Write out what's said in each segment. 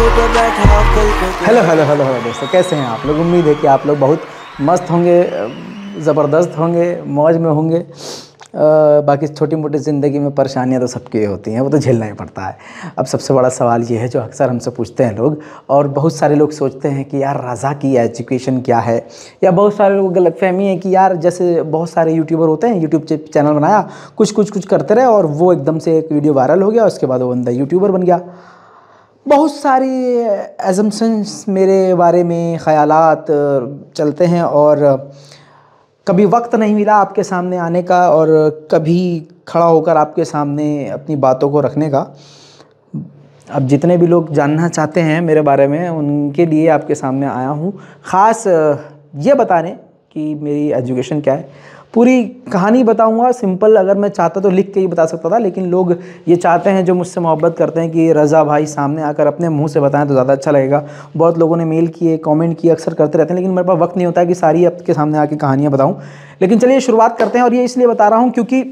Hello hello hello hello दोस्तों कैसे हैं आप लोग उम्मीद है कि आप लोग बहुत मस्त होंगे ज़बरदस्त होंगे मौज में होंगे बाकी छोटी मोटी ज़िंदगी में परेशानियां तो सबकी होती हैं वो तो झेलना ही पड़ता है अब सबसे बड़ा सवाल ये है जो अक्सर हमसे पूछते हैं लोग और बहुत सारे लोग सोचते हैं कि यार रज़ा की एजुकेशन क्या है या बहुत सारे लोग गलत फहमी है कि यार जैसे बहुत सारे यूट्यूबर होते हैं यूट्यूब चैनल बनाया कुछ कुछ कुछ करते रहे और वो एकदम से एक वीडियो वायरल हो गया उसके बाद वो बंदा यूट्यूबर बन गया बहुत सारी एजम्सन्स मेरे बारे में ख़्याल चलते हैं और कभी वक्त नहीं मिला आपके सामने आने का और कभी खड़ा होकर आपके सामने अपनी बातों को रखने का अब जितने भी लोग जानना चाहते हैं मेरे बारे में उनके लिए आपके सामने आया हूँ ख़ास ये बताने कि मेरी एजुकेशन क्या है पूरी कहानी बताऊंगा सिंपल अगर मैं चाहता तो लिख के ही बता सकता था लेकिन लोग ये चाहते हैं जो मुझसे मोहब्बत करते हैं कि रज़ा भाई सामने आकर अपने मुँह से बताएं तो ज़्यादा अच्छा लगेगा बहुत लोगों ने मेल किए कॉमेंट किए अक्सर करते रहते हैं लेकिन मेरे पास वक्त नहीं होता है कि सारी आपके सामने आके कहानियाँ बताऊँ लेकिन चलिए शुरुआत करते हैं और ये इसलिए बता रहा हूँ क्योंकि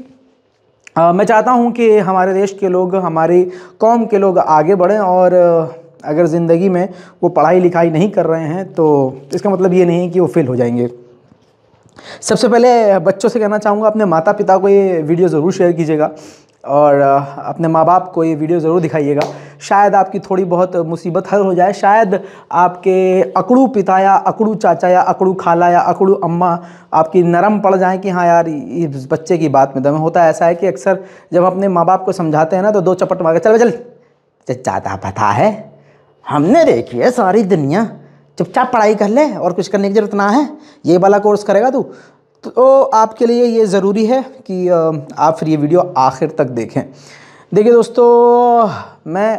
आ, मैं चाहता हूँ कि हमारे देश के लोग हमारी कौम के लोग आगे बढ़ें और अगर ज़िंदगी में वो पढ़ाई लिखाई नहीं कर रहे हैं तो इसका मतलब ये नहीं है कि वो फेल हो जाएंगे सबसे पहले बच्चों से कहना चाहूँगा अपने माता पिता को ये वीडियो ज़रूर शेयर कीजिएगा और अपने माँ बाप को ये वीडियो ज़रूर दिखाइएगा शायद आपकी थोड़ी बहुत मुसीबत हल हो जाए शायद आपके अकड़ू पिता या अकड़ू चाचा या अकड़ू खाला या अकड़ू अम्मा आपकी नरम पड़ जाएं कि हाँ यार इस बच्चे की बात में दम होता है ऐसा है कि अक्सर जब अपने माँ बाप को समझाते हैं ना तो दो चपट मार चल चल ज़्यादा पता है हमने देखी है सारी दुनिया चुपचाप पढ़ाई कर ले और कुछ करने की ज़रूरत ना है ये वाला कोर्स करेगा तू तो आपके लिए ये ज़रूरी है कि आप फिर ये वीडियो आखिर तक देखें देखिए दोस्तों मैं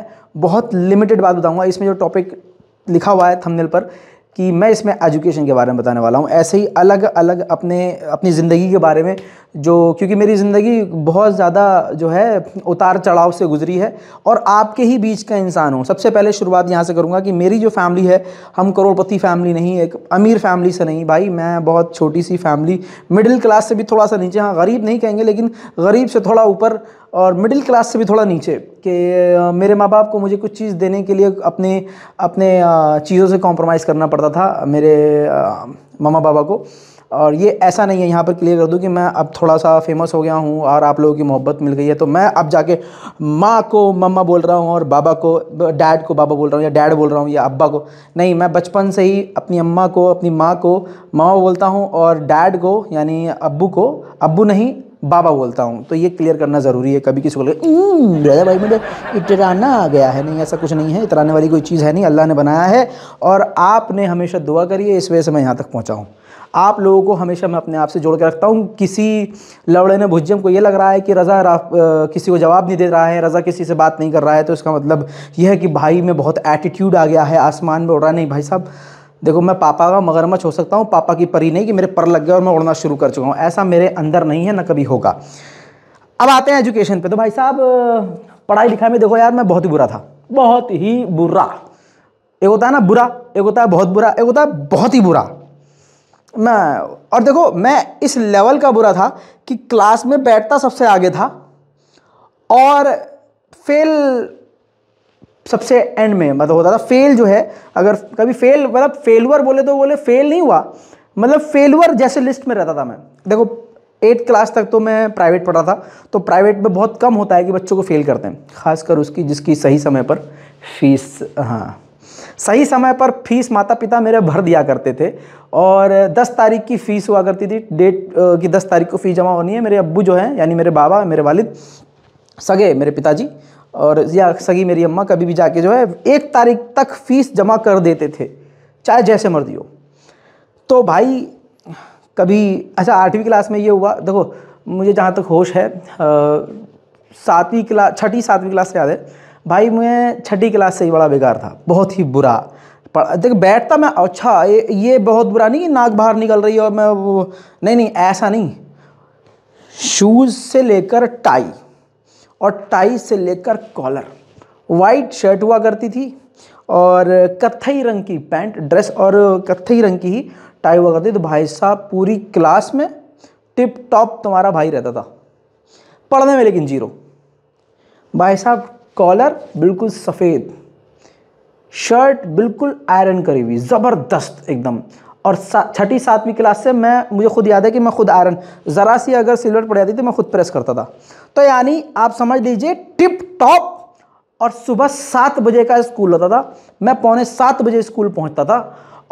बहुत लिमिटेड बात बताऊंगा इसमें जो टॉपिक लिखा हुआ है थंबनेल पर कि मैं इसमें एजुकेशन के बारे में बताने वाला हूँ ऐसे ही अलग अलग अपने अपनी ज़िंदगी के बारे में जो क्योंकि मेरी ज़िंदगी बहुत ज़्यादा जो है उतार चढ़ाव से गुजरी है और आपके ही बीच का इंसान हूँ सबसे पहले शुरुआत यहाँ से करूँगा कि मेरी जो फैमिली है हम करोड़पति फैमिली नहीं एक अमीर फैमिली से नहीं भाई मैं बहुत छोटी सी फैमिली मिडिल क्लास से भी थोड़ा सा नीचे हाँ गरीब नहीं कहेंगे लेकिन गरीब से थोड़ा ऊपर और मिडिल क्लास से भी थोड़ा नीचे कि मेरे माँ बाप को मुझे कुछ चीज़ देने के लिए अपने अपने चीज़ों से कॉम्प्रोमाइज़ करना पड़ता था मेरे मामा बाबा को और ये ऐसा नहीं है यहाँ पर क्लियर कर दूँ कि मैं अब थोड़ा सा फेमस हो गया हूँ और आप लोगों की मोहब्बत मिल गई है तो मैं अब जाके माँ को मम्मा बोल रहा हूँ और बाबा को डैड को बाबा बोल रहा हूँ या डैड बोल रहा हूँ या अब्बा को नहीं मैं बचपन से ही अपनी अम्मा को अपनी माँ को मामा बोलता हूँ और डैड को यानी अब्बू को अबू नहीं बाबा बोलता हूँ तो ये क्लियर करना ज़रूरी है कभी किसी को राजा भाई मेरे इतराना आ गया है नहीं ऐसा कुछ नहीं है इतराने वाली कोई चीज़ है नहीं अल्लाह ने बनाया है और आपने हमेशा दुआ करिए इस वजह से मैं यहाँ तक पहुँचाऊँ आप लोगों को हमेशा मैं अपने आप से जोड़ के रखता हूँ किसी लवड़े ने भुज्जम को ये लग रहा है कि रज़ा आ, किसी को जवाब नहीं दे रहा है रज़ा किसी से बात नहीं कर रहा है तो इसका मतलब यह है कि भाई में बहुत एटीट्यूड आ गया है आसमान में उड़ रहा नहीं भाई साहब देखो मैं पापा का मगरमच्छ हो सकता हूँ पापा की परी नहीं कि मेरे पर लग गया और मैं उड़ना शुरू कर चुका हूँ ऐसा मेरे अंदर नहीं है ना कभी होगा अब आते हैं एजुकेशन पे तो भाई साहब पढ़ाई लिखाई में देखो यार मैं बहुत ही बुरा था बहुत ही बुरा एक होता है ना बुरा एक होता है बहुत बुरा एक होता है बहुत ही बुरा मैं और देखो मैं इस लेवल का बुरा था कि क्लास में बैठता सबसे आगे था और फेल सबसे एंड में मतलब होता था फेल जो है अगर कभी फेल मतलब फेलवर बोले तो बोले फेल नहीं हुआ मतलब फेलवर जैसे लिस्ट में रहता था मैं देखो एट क्लास तक तो मैं प्राइवेट पढ़ा था तो प्राइवेट में बहुत कम होता है कि बच्चों को फेल करते हैं खासकर उसकी जिसकी सही समय पर फीस हाँ सही समय पर फीस माता पिता मेरे भर दिया करते थे और 10 तारीख की फ़ीस हुआ करती थी डेट की 10 तारीख को फ़ीस जमा होनी है मेरे अब्बू जो हैं यानी मेरे बाबा मेरे वालिद सगे मेरे पिताजी और या सगी मेरी अम्मा कभी भी जाके जो है एक तारीख तक फ़ीस जमा कर देते थे चाहे जैसे मर्जी हो तो भाई कभी अच्छा आठवीं क्लास में ये हुआ देखो मुझे जहाँ तक होश है सातवीं क्लास छठी सातवीं क्लास से याद है भाई मैं छठी क्लास से ही बड़ा बेकार था बहुत ही बुरा देख बैठता मैं अच्छा ये ये बहुत बुरा नहीं कि नाक बाहर निकल रही है और मैं वो नहीं नहीं ऐसा नहीं शूज़ से लेकर टाई और टाई से लेकर कॉलर वाइट शर्ट हुआ करती थी और कत्थई रंग की पैंट ड्रेस और कत्थई रंग की ही टाई हुआ करती थी तो भाई साहब पूरी क्लास में टिप टॉप तुम्हारा भाई रहता था पढ़ने में लेकिन जीरो भाई साहब कॉलर बिल्कुल सफ़ेद शर्ट बिल्कुल आयरन करी हुई ज़बरदस्त एकदम और छठी सातवीं क्लास से मैं मुझे खुद याद है कि मैं खुद आयरन ज़रा सी अगर सिल्वर पड़ जाती तो मैं खुद प्रेस करता था तो यानी आप समझ लीजिए टिप टॉप और सुबह सात बजे का स्कूल होता था मैं पौने सात बजे स्कूल पहुंचता था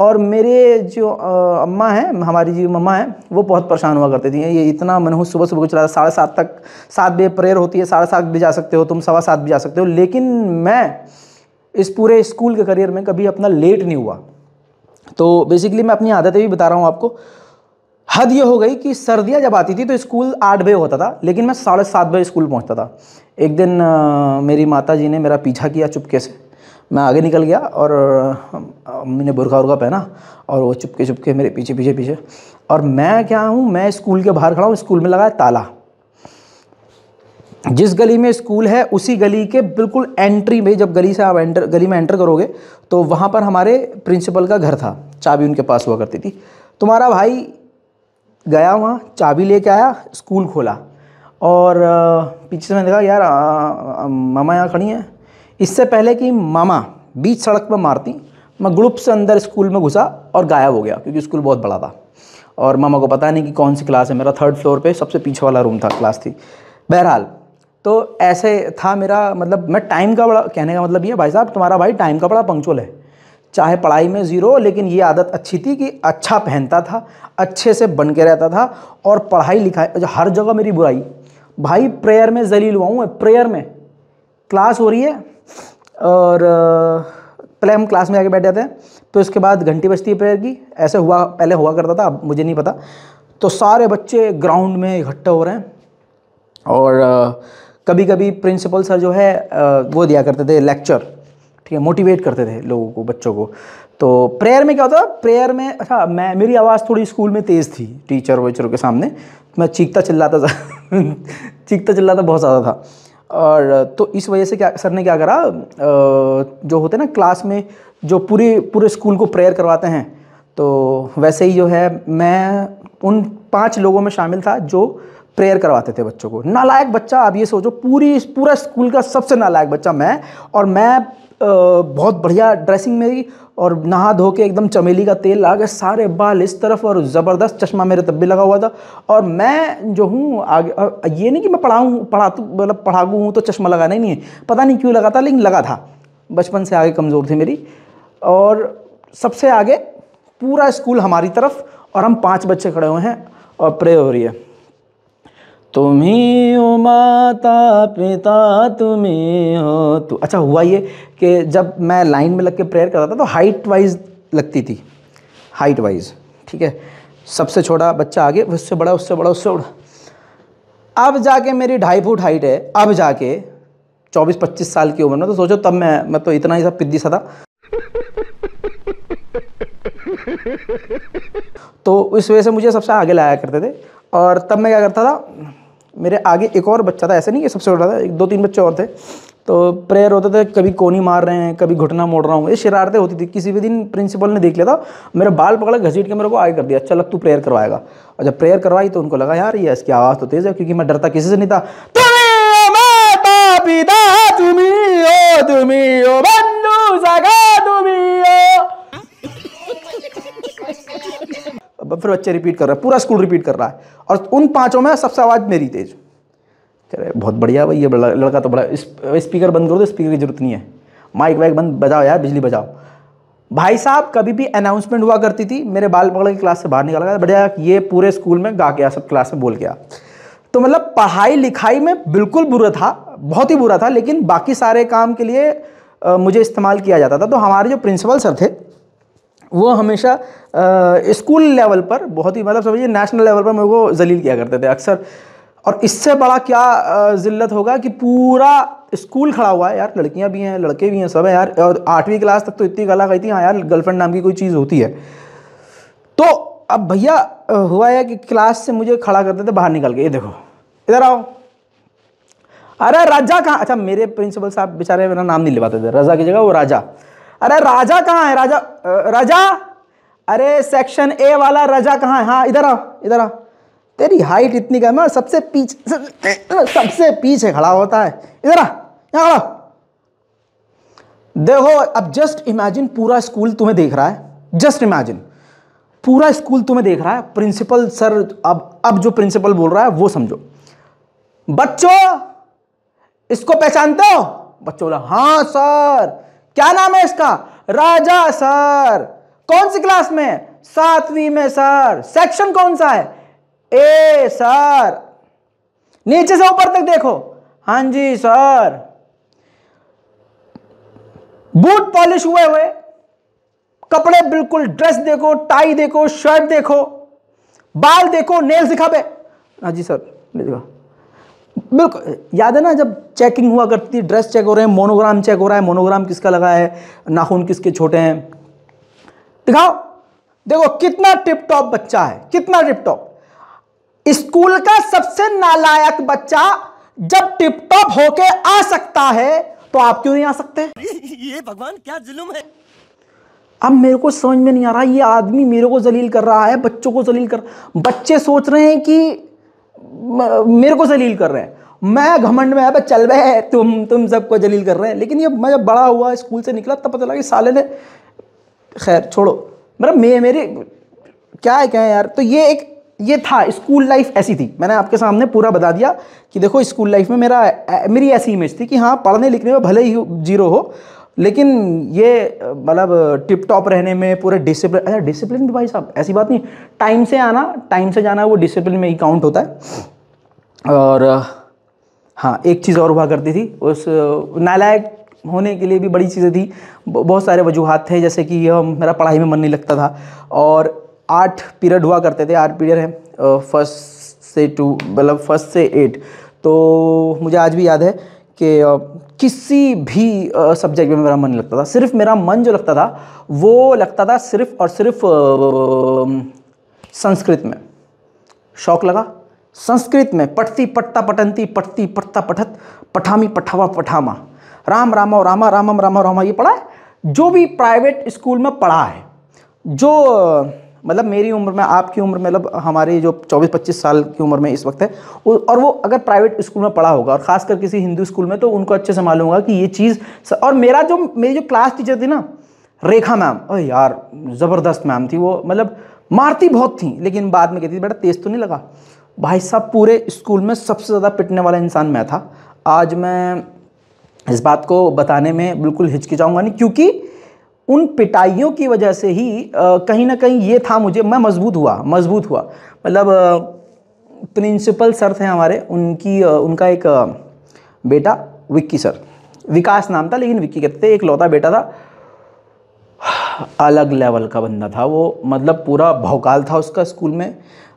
और मेरे जो अम्मा हैं हमारी जो मम्मा हैं वो बहुत परेशान हुआ करती थी ये इतना मनहूस सुबह सुबह चला साढ़े सात तक सात बजे प्रेयर होती है साढ़े सात भी जा सकते हो तुम सवा सात भी जा सकते हो लेकिन मैं इस पूरे स्कूल के करियर में कभी अपना लेट नहीं हुआ तो बेसिकली मैं अपनी आदतें भी बता रहा हूँ आपको हद ये हो गई कि सर्दियाँ जब आती थी तो स्कूल आठ बजे होता था लेकिन मैं साढ़े सात बजे स्कूल पहुँचता था एक दिन आ, मेरी माता जी ने मेरा पीछा किया चुपके से मैं आगे निकल गया और मैंने बुरखा उर्खा पहना और वो चुपके चुपके मेरे पीछे पीछे पीछे और मैं क्या हूँ मैं स्कूल के बाहर खड़ा हूँ स्कूल में लगा है ताला जिस गली में स्कूल है उसी गली के बिल्कुल एंट्री में जब गली से आप एंटर गली में एंटर करोगे तो वहाँ पर हमारे प्रिंसिपल का घर था चाबी उनके पास हुआ करती थी तुम्हारा भाई गया वहाँ चाबी लेके आया स्कूल खोला और पीछे से मैंने देखा यार मामा यहाँ खड़ी हैं इससे पहले कि मामा बीच सड़क पर मारती मैं ग्रुप से अंदर स्कूल में घुसा और गायब हो गया क्योंकि स्कूल बहुत बड़ा था और मामा को पता नहीं कि कौन सी क्लास है मेरा थर्ड फ्लोर पे सबसे पीछे वाला रूम था क्लास थी बहरहाल तो ऐसे था मेरा मतलब मैं टाइम का बड़ा कहने का मतलब ये भाई साहब तुम्हारा भाई टाइम का बड़ा पंक्चुअल है चाहे पढ़ाई में ज़ीरो लेकिन ये आदत अच्छी थी कि अच्छा पहनता था अच्छे से बन के रहता था और पढ़ाई लिखाई अच्छा, हर जगह मेरी बुराई भाई प्रेयर में जलील हुआ हूँ प्रेयर में क्लास हो रही है और पहले हम क्लास में आके बैठ जाते हैं तो इसके बाद घंटी बजती है प्रेयर की ऐसे हुआ पहले हुआ करता था अब मुझे नहीं पता तो सारे बच्चे ग्राउंड में इकट्ठा हो रहे हैं और कभी कभी प्रिंसिपल सर जो है वो दिया करते थे लेक्चर ठीक है मोटिवेट करते थे लोगों को बच्चों को तो प्रेयर में क्या होता प्रेयर में अच्छा मैं मेरी आवाज़ थोड़ी स्कूल में तेज़ थी टीचर वीचरों के सामने तो मैं चीखता चिल्लाता था चीखता चिल्लाता बहुत ज़्यादा था और तो इस वजह से क्या सर ने क्या करा जो होते हैं ना क्लास में जो पूरे पूरे स्कूल को प्रेयर करवाते हैं तो वैसे ही जो है मैं उन पांच लोगों में शामिल था जो प्रेयर करवाते थे बच्चों को नालायक बच्चा आप ये सोचो पूरी पूरा स्कूल का सबसे नालायक बच्चा मैं और मैं बहुत बढ़िया ड्रेसिंग मेरी और नहा धो के एकदम चमेली का तेल लगा सारे बाल इस तरफ और ज़बरदस्त चश्मा मेरे तब भी लगा हुआ था और मैं जो हूँ आगे ये नहीं कि मैं पढ़ाऊँ पढ़ा मतलब पढ़ागू हूँ तो चश्मा लगाना ही नहीं है पता नहीं क्यों लगा था लेकिन लगा था बचपन से आगे कमज़ोर थी मेरी और सबसे आगे पूरा स्कूल हमारी तरफ और हम पाँच बच्चे खड़े हुए हैं और प्रे हो रही है तुम्ही हो माता पिता तुम्ही हो तो अच्छा हुआ ये कि जब मैं लाइन में लग के प्रेयर करता था तो हाइट वाइज लगती थी हाइट वाइज ठीक है सबसे छोटा बच्चा आगे उससे बड़ा उससे बड़ा उससे बड़ा अब जाके मेरी ढाई फुट हाइट है अब जाके 24-25 साल की उम्र में तो सोचो तब मैं मैं तो इतना ही सा पिद्दी सा था तो इस वजह से मुझे सबसे आगे लाया करते थे और तब मैं क्या करता था मेरे आगे एक और बच्चा था ऐसा नहीं कि सबसे बड़ा था एक दो तीन बच्चे और थे तो प्रेयर होते थे कभी कोनी मार रहे हैं कभी घुटना मोड़ रहा हूँ ये शरारतें होती थी किसी भी दिन प्रिंसिपल ने देख लिया था मेरा बाल पकड़ा घसीट के मेरे को आगे कर दिया अच्छा लग तू प्रेयर करवाएगा और जब प्रेयर करवाई तो उनको लगा यार ये इसकी आवाज़ तो तेज़ है क्योंकि मैं डरता किसी से नहीं था पिता ओ ओ सगा अब फिर बच्चे रिपीट कर रहे हैं पूरा स्कूल रिपीट कर रहा है और उन पाँचों में सबसे आवाज़ मेरी तेज कह रहे बहुत बढ़िया भाई ये लड़का तो बड़ा स्पीकर बंद करो तो स्पीकर की ज़रूरत नहीं है माइक वाइक बंद बजाओ यार बिजली बजाओ भाई साहब कभी भी अनाउंसमेंट हुआ करती थी मेरे बाल पकड़ के क्लास से बाहर निकाल गया बढ़िया ये पूरे स्कूल में गा गया सब क्लास में बोल गया तो मतलब पढ़ाई लिखाई में बिल्कुल बुरा था बहुत ही बुरा था लेकिन बाकी सारे काम के लिए मुझे इस्तेमाल किया जाता था तो हमारे जो प्रिंसिपल सर थे वो हमेशा स्कूल लेवल पर बहुत ही मतलब समझिए नेशनल लेवल पर मेरे को जलील किया करते थे अक्सर और इससे बड़ा क्या ज़िल्लत होगा कि पूरा स्कूल खड़ा हुआ है यार लड़कियां भी हैं लड़के भी हैं सब है यार और आठवीं क्लास तक तो इतनी गला गई थी हाँ यार गर्लफ्रेंड नाम की कोई चीज़ होती है तो अब भैया हुआ है कि क्लास से मुझे खड़ा करते थे बाहर निकल के ये देखो इधर आओ अरे राजा कहाँ अच्छा मेरे प्रिंसिपल साहब बेचारे मेरा नाम नहीं ले पाते थे रजा की जगह वो राजा अरे राजा कहाँ है राजा राजा अरे सेक्शन ए वाला राजा कहाँ है हाँ इधर आओ इधर आओ तेरी हाइट इतनी कम है सबसे पीछे सबसे पीछे खड़ा होता है इधर आ यहाँ खड़ा देखो अब जस्ट इमेजिन पूरा स्कूल तुम्हें देख रहा है जस्ट इमेजिन पूरा स्कूल तुम्हें देख रहा है प्रिंसिपल सर अब अब जो प्रिंसिपल बोल रहा है वो समझो बच्चों इसको पहचानते हो बच्चों बोला हाँ सर क्या नाम है इसका राजा सर कौन सी क्लास में सातवीं में सर सेक्शन कौन सा है ए सर नीचे से ऊपर तक देखो हां जी सर बूट पॉलिश हुए हुए कपड़े बिल्कुल ड्रेस देखो टाई देखो शर्ट देखो बाल देखो नेल दिखा बे हाँ जी सर दिखा बिल्कुल याद है ना जब चेकिंग हुआ करती थी ड्रेस चेक हो रहे हैं मोनोग्राम चेक हो रहा है मोनोग्राम किसका लगा है नाखून किसके छोटे हैं दिखाओ देखो कितना टिप टॉप बच्चा है कितना टिप टॉप स्कूल का सबसे नालायक बच्चा जब टिप टॉप होके आ सकता है तो आप क्यों नहीं आ सकते ये भगवान क्या जुलूम है अब मेरे को समझ में नहीं आ रहा ये आदमी मेरे को जलील कर रहा है बच्चों को जलील कर बच्चे सोच रहे हैं कि मेरे को जलील कर रहे हैं मैं घमंड में आया चल बे तुम तुम सबको जलील कर रहे हैं लेकिन ये मैं जब बड़ा हुआ स्कूल से निकला तब पता लगा कि साले ने खैर छोड़ो मेरा मतलब मे मेरे क्या है क्या है यार तो ये एक ये था स्कूल लाइफ ऐसी थी मैंने आपके सामने पूरा बता दिया कि देखो स्कूल लाइफ में मेरा मेरी ऐसी इमेज थी कि हाँ पढ़ने लिखने में भले ही जीरो हो लेकिन ये मतलब टिप टॉप रहने में पूरे डिसिप्लिन अच्छा डिसिप्लिन भी भाई साहब ऐसी बात नहीं टाइम से आना टाइम से जाना वो डिसिप्लिन में ही काउंट होता है और हाँ एक चीज़ और हुआ करती थी उस नालायक होने के लिए भी बड़ी चीज़ें थी बहुत सारे वजूहत थे जैसे कि यह मेरा पढ़ाई में मन नहीं लगता था और आठ पीरियड हुआ करते थे आठ पीरियड हैं फर्स्ट से टू मतलब फर्स्ट से एट तो मुझे आज भी याद है कि किसी भी सब्जेक्ट में मेरा मन नहीं लगता था सिर्फ मेरा मन जो लगता था वो लगता था सिर्फ और सिर्फ संस्कृत में शौक लगा संस्कृत में पठती पटता पटंती पठती पटता पठत पठामी पठावा पठामा राम रामा रामा रामम रामा रामा ये पढ़ा है जो भी प्राइवेट स्कूल में पढ़ा है जो मतलब मेरी उम्र में आपकी उम्र में मतलब हमारी जो 24-25 साल की उम्र में इस वक्त है और वो अगर प्राइवेट स्कूल में पढ़ा होगा और ख़ासकर किसी हिंदू स्कूल में तो उनको अच्छे से मालूम होगा कि ये चीज़ स... और मेरा जो मेरी जो क्लास टीचर थी ना रेखा मैम अरे यार ज़बरदस्त मैम थी वो मतलब मारती बहुत थी लेकिन बाद में कहती थी बेटा तेज़ तो नहीं लगा भाई साहब पूरे स्कूल में सबसे ज़्यादा पिटने वाला इंसान मैं था आज मैं इस बात को बताने में बिल्कुल हिचकिचाऊंगा नहीं क्योंकि उन पिटाइयों की वजह से ही कहीं ना कहीं ये था मुझे मैं मजबूत हुआ मजबूत हुआ मतलब प्रिंसिपल सर थे हमारे उनकी उनका एक बेटा विक्की सर विकास नाम था लेकिन विक्की कहते थे एक लौता बेटा था अलग लेवल का बंदा था वो मतलब पूरा भौकाल था उसका स्कूल में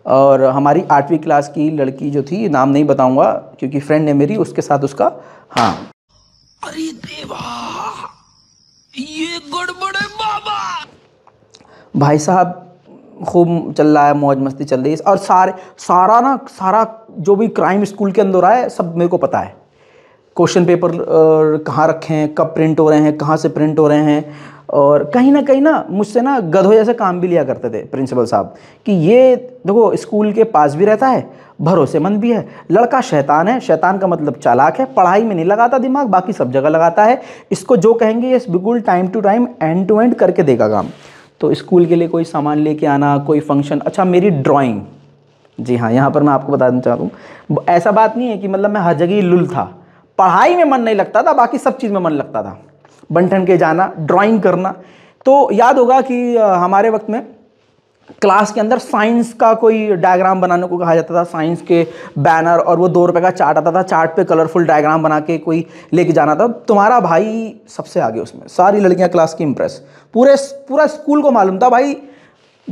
और हमारी आठवीं क्लास की लड़की जो थी नाम नहीं बताऊंगा क्योंकि फ्रेंड है मेरी उसके साथ उसका हाँ अरे देवा ये गड़बड़ है बाबा भाई साहब खूब चल रहा है मौज मस्ती चल रही है और सारे सारा ना सारा जो भी क्राइम स्कूल के अंदर आया है सब मेरे को पता है क्वेश्चन पेपर कहाँ रखे हैं कब प्रिंट हो रहे हैं कहाँ से प्रिंट हो रहे हैं और कहीं ना कहीं ना मुझसे ना गधों जैसा काम भी लिया करते थे प्रिंसिपल साहब कि ये देखो स्कूल के पास भी रहता है भरोसेमंद भी है लड़का शैतान है शैतान का मतलब चालाक है पढ़ाई में नहीं लगाता दिमाग बाकी सब जगह लगाता है इसको जो कहेंगे ये बिल्कुल time to time end to end करके देगा काम तो स्कूल के लिए कोई सामान लेके आना कोई फंक्शन अच्छा मेरी ड्राइंग जी हाँ यहाँ पर मैं आपको बताना चाहता हूँ ऐसा बात नहीं है कि मतलब मैं हर जगह लुल था पढ़ाई में मन नहीं लगता था बाकी सब चीज़ में मन लगता था बंटन के जाना ड्राइंग करना तो याद होगा कि हमारे वक्त में क्लास के अंदर साइंस का कोई डायग्राम बनाने को कहा जाता था साइंस के बैनर और वो दो रुपये का चार्ट आता था चार्ट पे कलरफुल डायग्राम बना के कोई लेके जाना था तुम्हारा भाई सबसे आगे उसमें सारी लड़कियां क्लास की इम्प्रेस पूरे पूरा स्कूल को मालूम था भाई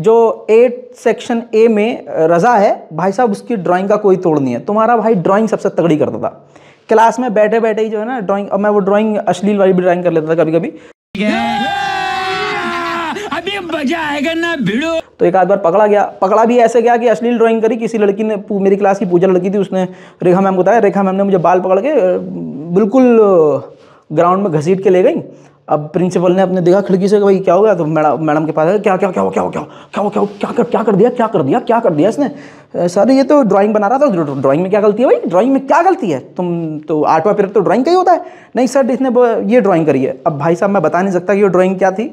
जो एट सेक्शन ए में रज़ा है भाई साहब उसकी ड्राइंग का कोई तोड़ नहीं है तुम्हारा भाई ड्राइंग सबसे तगड़ी करता था क्लास में बैठे बैठे ही जो है ना ड्राइंग अब मैं वो ड्राइंग अश्लील वाली भी ड्राइंग कर लेता था कभी कभी अभी मजा आएगा ना भिड़ो तो एक आध बार पकड़ा गया पकड़ा भी ऐसे गया कि अश्लील ड्राइंग करी किसी लड़की ने मेरी क्लास की पूजा लड़की थी उसने रेखा मैम बताया रेखा मैम ने मुझे बाल पकड़ के बिल्कुल ग्राउंड में घसीट के ले गई अब प्रिंसिपल ने अपने देखा खिड़की से भाई क्या हो गया तो मैडम मैडम के पास क्या क्या क्या हो क्या हो क्या क्या हो क्या क्या कर क्या कर दिया क्या कर दिया क्या कर दिया इसने सर ये तो ड्राइंग बना रहा था ड्राइंग तो में क्या गलती है भाई ड्राइंग में क्या गलती है तुम तो आठवां पीरियड तो ड्राइंग का ही होता है नहीं सर इसने ये ड्राइंग करी है अब भाई साहब मैं बता नहीं सकता कि ये ड्राइंग क्या थी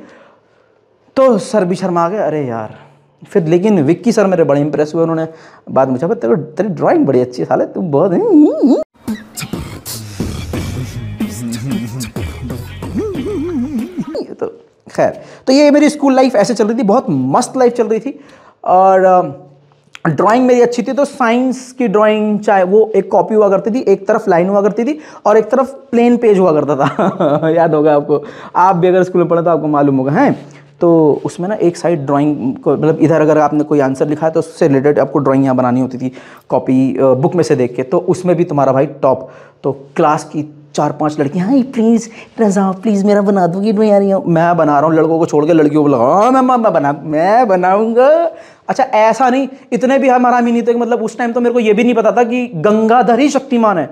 तो सर भी शर्मा गए अरे यार फिर लेकिन विक्की सर मेरे बड़े इंप्रेस हुए उन्होंने बाद में पूछा तेरे तेरी ड्राइंग बड़ी अच्छी साल है तुम बहुत खैर तो ये मेरी स्कूल लाइफ ऐसे चल रही थी बहुत मस्त लाइफ चल रही थी और ड्राइंग मेरी अच्छी थी तो साइंस की ड्राइंग चाहे वो एक कॉपी हुआ करती थी एक तरफ लाइन हुआ करती थी और एक तरफ प्लेन पेज हुआ करता था याद होगा आपको आप भी अगर स्कूल में पढ़े तो आपको मालूम होगा हैं तो उसमें ना एक साइड ड्राइंग को मतलब इधर अगर आपने कोई आंसर लिखा है तो उससे रिलेटेड आपको ड्राइंग यहाँ बनानी होती थी कॉपी बुक में से देख के तो उसमें भी तुम्हारा भाई टॉप तो क्लास की चार पांच लड़कियाँ हाँ प्लीज़ रजा प्लीज़ मेरा बना दूंगी मैं यार मैं बना रहा हूँ लड़कों को छोड़ के लड़कियों को लगाओ हाँ, मैं मैं बना मैं बनाऊंगा अच्छा ऐसा नहीं इतने भी हमारा मी नहीं थे मतलब उस टाइम तो मेरे को ये भी नहीं पता था कि गंगाधर ही शक्तिमान है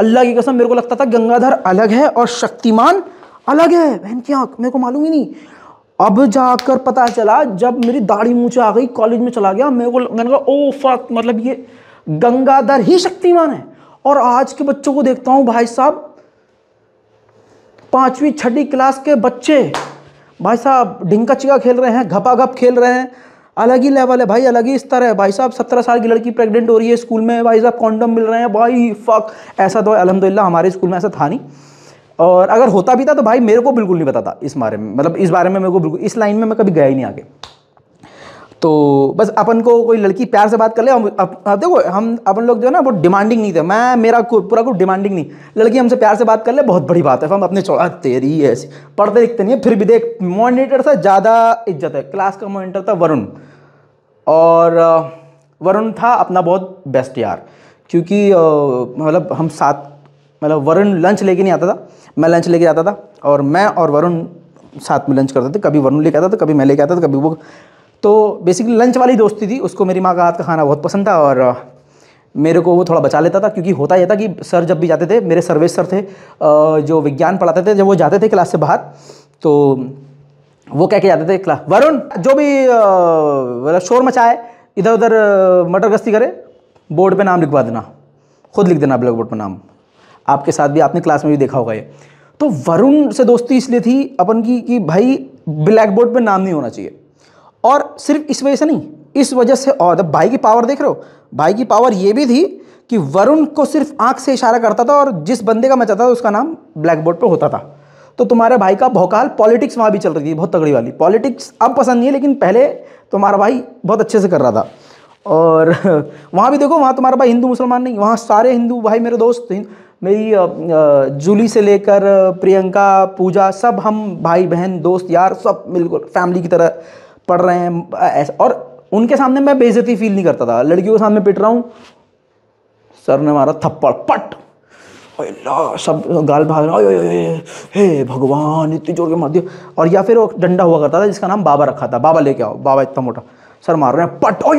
अल्लाह की कसम मेरे को लगता था गंगाधर अलग है और शक्तिमान अलग है बहन की आँख मेरे को मालूम ही नहीं अब जाकर पता चला जब मेरी दाढ़ी मूछे आ गई कॉलेज में चला गया मेरे को मैंने कहा ओ फक मतलब ये गंगाधर ही शक्तिमान है और आज के बच्चों को देखता हूँ भाई साहब पाँचवीं छठी क्लास के बच्चे भाई साहब ढिंका चिका खेल रहे हैं घपा घप खेल रहे हैं अलग ही लेवल है भाई अलग ही स्तर है भाई साहब सत्रह साल की लड़की प्रेग्नेंट हो रही है स्कूल में भाई साहब कॉन्डम मिल रहे हैं भाई फक ऐसा तो अलहमदिल्ला हमारे स्कूल में ऐसा था नहीं और अगर होता भी था तो भाई मेरे को बिल्कुल नहीं पता था इस बारे में मतलब इस बारे में मेरे को बिल्कुल इस लाइन में मैं कभी गया ही नहीं आगे तो बस अपन को कोई लड़की प्यार से बात कर ले हम अब, देखो हम अपन लोग जो है ना बहुत डिमांडिंग नहीं थे मैं मेरा पूरा कुछ डिमांडिंग नहीं लड़की हमसे प्यार से बात कर ले बहुत बड़ी बात है हम अपने चौड़ा तेरी ऐसी पढ़ते लिखते नहीं है फिर भी देख मोनिटर था ज़्यादा इज्जत है क्लास का मोनिटर था वरुण और वरुण था अपना बहुत बेस्ट यार क्योंकि मतलब हम साथ मतलब वरुण लंच लेके नहीं आता था मैं लंच लेके जाता था और मैं और वरुण साथ में लंच करते थे कभी वरुण लेके आता था कभी मैं लेके आता था कभी वो तो बेसिकली लंच वाली दोस्ती थी उसको मेरी माँ का हाथ का खाना बहुत पसंद था और मेरे को वो थोड़ा बचा लेता था क्योंकि होता यह था कि सर जब भी जाते थे मेरे सर्वेश सर थे जो विज्ञान पढ़ाते थे जब वो जाते थे क्लास से बाहर तो वो कह के जाते थे क्लास वरुण जो भी मतलब शोर मचाए इधर उधर मटर गस्ती करे बोर्ड पे नाम लिखवा देना खुद लिख देना ब्लैक बोर्ड पर नाम आपके साथ भी आपने क्लास में भी देखा होगा ये तो वरुण से दोस्ती इसलिए थी अपन की कि भाई ब्लैक बोर्ड पर नाम नहीं होना चाहिए और सिर्फ इस वजह से नहीं इस वजह से और भाई की पावर देख रहे हो भाई की पावर ये भी थी कि वरुण को सिर्फ आंख से इशारा करता था और जिस बंदे का मचाता था उसका नाम ब्लैक बोर्ड पर होता था तो तुम्हारे भाई का भोकाल पॉलिटिक्स वहाँ भी चल रही थी बहुत तगड़ी वाली पॉलिटिक्स अब पसंद नहीं है लेकिन पहले तुम्हारा भाई बहुत अच्छे से कर रहा था और वहाँ भी देखो वहाँ तुम्हारा भाई हिंदू मुसलमान नहीं वहाँ सारे हिंदू भाई मेरे दोस्त मेरी जूली से लेकर प्रियंका पूजा सब हम भाई बहन दोस्त यार सब बिल्कुल फैमिली की तरह पढ़ रहे हैं ऐसा और उनके सामने मैं बेइज्जती फील नहीं करता था लड़कियों के सामने पिट रहा हूँ सर ने मारा थप्पड़ पट सब गाल भाग रहा हे भगवान इतनी जोर के मार दिया और या फिर वो डंडा हुआ करता था जिसका नाम बाबा रखा था बाबा लेके आओ बाबा इतना मोटा सर मार रहे हैं पट ओ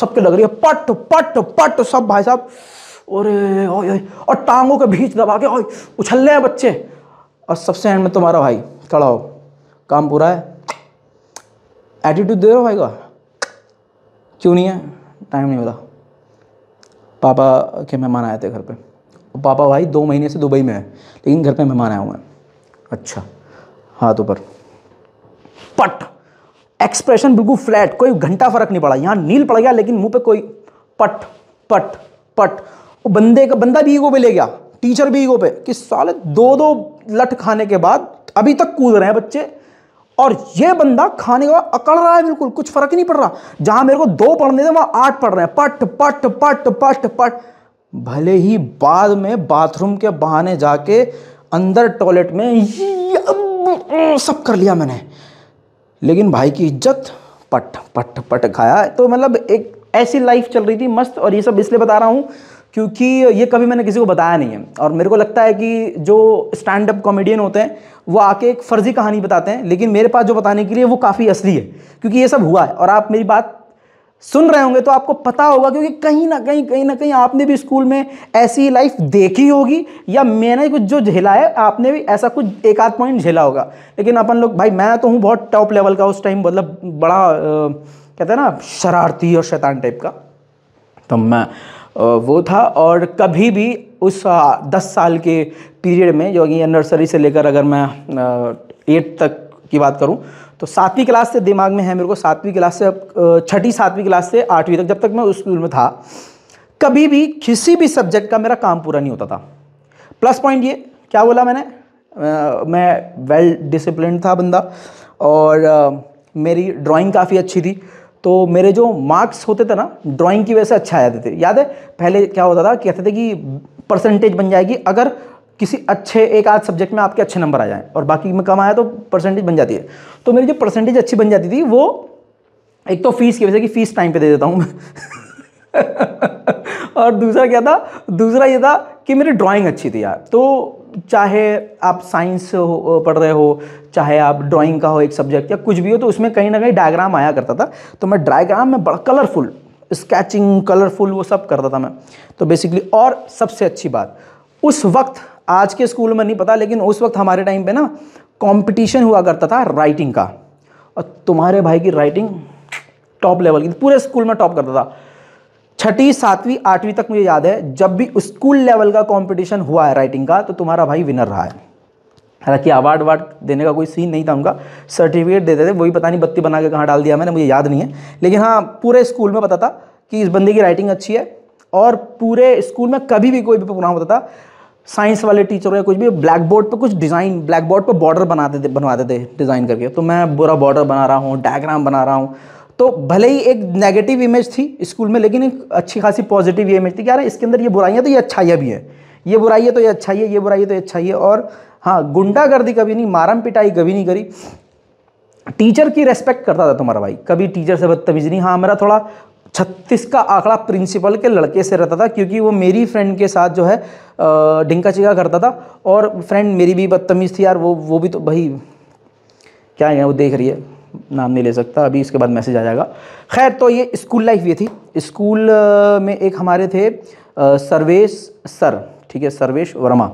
सबके लग रही है पट पट पट सब भाई साहब अरे और टांगों के भीच दबा के उछल रहे हैं बच्चे और सबसे एंड में तुम्हारा भाई खड़ा हो काम पूरा है एटीट्यूड दे रहे भाई का क्यों नहीं है टाइम नहीं मिला पापा के मेहमान आए थे घर पे पापा भाई दो महीने से दुबई में है लेकिन घर पे मेहमान आए हुए हैं अच्छा हाथ ऊपर पट एक्सप्रेशन बिल्कुल फ्लैट कोई घंटा फर्क नहीं पड़ा यहाँ नील पड़ गया लेकिन मुंह पे कोई पट पट पट वो बंदे का बंदा भी ईगो पे ले गया टीचर भी ईगो पे कि साले दो दो लट खाने के बाद अभी तक कूद रहे हैं बच्चे और ये बंदा खाने का अकड़ रहा है बिल्कुल कुछ फर्क नहीं पड़ रहा जहां मेरे को दो पढ़ने थे वहां आठ पढ़ रहे हैं पट पट पट पट पट भले ही बाद में बाथरूम के बहाने जाके अंदर टॉयलेट में सब कर लिया मैंने लेकिन भाई की इज्जत पट पट पट खाया तो मतलब एक ऐसी लाइफ चल रही थी मस्त और ये सब इसलिए बता रहा हूं क्योंकि ये कभी मैंने किसी को बताया नहीं है और मेरे को लगता है कि जो स्टैंड अप कॉमेडियन होते हैं वो आके एक फ़र्ज़ी कहानी बताते हैं लेकिन मेरे पास जो बताने के लिए वो काफ़ी असली है क्योंकि ये सब हुआ है और आप मेरी बात सुन रहे होंगे तो आपको पता होगा क्योंकि कहीं ना कहीं कहीं ना कहीं आपने भी स्कूल में ऐसी लाइफ देखी होगी या मैंने कुछ जो झेला है आपने भी ऐसा कुछ एक आध पॉइंट झेला होगा लेकिन अपन लोग भाई मैं तो हूँ बहुत टॉप लेवल का उस टाइम मतलब बड़ा कहते हैं ना शरारती और शैतान टाइप का तो मैं वो था और कभी भी उस दस साल के पीरियड में जो कि नर्सरी से लेकर अगर मैं एट तक की बात करूँ तो सातवीं क्लास से दिमाग में है मेरे को सातवीं क्लास से छठी सातवीं क्लास से आठवीं तक जब तक मैं उस स्कूल में था कभी भी किसी भी सब्जेक्ट का मेरा काम पूरा नहीं होता था प्लस पॉइंट ये क्या बोला मैंने मैं वेल डिसिप्लिन था बंदा और मेरी ड्राइंग काफ़ी अच्छी थी तो मेरे जो मार्क्स होते थे ना ड्राइंग की वजह से अच्छा आ जाते थे याद है पहले क्या होता था कहते थे कि परसेंटेज बन जाएगी अगर किसी अच्छे एक आध सब्जेक्ट में आपके अच्छे नंबर आ जाएँ और बाकी में कम आया तो परसेंटेज बन जाती है तो मेरी जो परसेंटेज अच्छी बन जाती थी वो एक तो फीस की वजह से कि फ़ीस टाइम पे दे देता हूँ मैं और दूसरा क्या था दूसरा ये था कि मेरी ड्राइंग अच्छी थी यार तो चाहे आप साइंस पढ़ रहे हो चाहे आप ड्राइंग का हो एक सब्जेक्ट या कुछ भी हो तो उसमें कहीं ना कहीं डायग्राम आया करता था तो मैं डायग्राम में बड़ा कलरफुल स्केचिंग कलरफुल वो सब करता था मैं तो बेसिकली और सबसे अच्छी बात उस वक्त आज के स्कूल में नहीं पता लेकिन उस वक्त हमारे टाइम पे ना कंपटीशन हुआ करता था राइटिंग का और तुम्हारे भाई की राइटिंग टॉप लेवल की पूरे स्कूल में टॉप करता था छठी सातवीं आठवीं तक मुझे याद है जब भी स्कूल लेवल का कंपटीशन हुआ है राइटिंग का तो तुम्हारा भाई विनर रहा है हालांकि अवार्ड अवार्ड देने का कोई सीन नहीं था उनका सर्टिफिकेट देते थे वही पता नहीं बत्ती बना के कहाँ डाल दिया मैंने मुझे याद नहीं है लेकिन हाँ पूरे स्कूल में पता था कि इस बंदे की राइटिंग अच्छी है और पूरे स्कूल में कभी भी कोई भी प्रोग्राम होता था साइंस वाले टीचर या कुछ भी ब्लैक बोर्ड पर कुछ डिज़ाइन ब्लैक बोर्ड पर बॉर्डर बनाते थे बनवाते थे डिज़ाइन करके तो मैं बुरा बॉर्डर बना रहा हूँ डायग्राम बना रहा हूँ तो भले ही एक नेगेटिव इमेज थी स्कूल में लेकिन एक अच्छी खासी पॉजिटिव इमेज थी कि यार इसके अंदर ये बुराइयाँ तो ये अच्छाइयाँ भी हैं ये बुराई है तो ये अच्छाई है ये बुराई है तो ये अच्छाई है और हाँ गुंडागर्दी कभी नहीं मारम पिटाई कभी नहीं करी टीचर की रेस्पेक्ट करता था तुम्हारा भाई कभी टीचर से बदतमीज़ नहीं हाँ मेरा थोड़ा छत्तीस का आंकड़ा प्रिंसिपल के लड़के से रहता था क्योंकि वो मेरी फ्रेंड के साथ जो है डिंका चिका करता था और फ्रेंड मेरी भी बदतमीज़ थी यार वो वो भी तो भाई क्या है वो देख रही है नाम नहीं ले सकता अभी इसके बाद मैसेज आ जाएगा खैर तो ये स्कूल लाइफ ये थी स्कूल में एक हमारे थे सर्वेश सर ठीक है सर्वेश वर्मा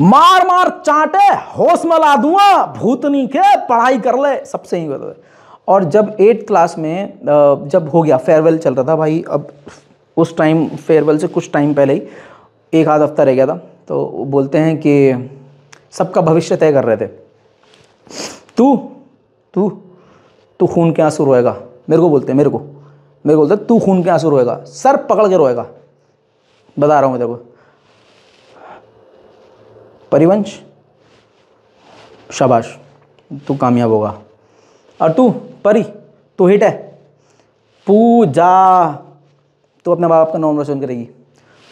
मार मार चाटे होश में ला दूंगा भूतनी के पढ़ाई कर ले सबसे ही बता और जब एट क्लास में जब हो गया फेयरवेल चल रहा था भाई अब उस टाइम फेयरवेल से कुछ टाइम पहले ही एक आध हफ्ता रह गया था तो बोलते हैं कि सबका भविष्य तय कर रहे थे तू तू तू खून के आंसू रोएगा मेरे को बोलते हैं मेरे को मेरे को बोलते तू खून के आंसू रोएगा सर पकड़ के रोएगा बता रहा हूँ मैं तेरे को परिवंश शाबाश तू कामयाब होगा और तू परी तू हिट है पूजा तू अपने बाप का नाम रोशन करेगी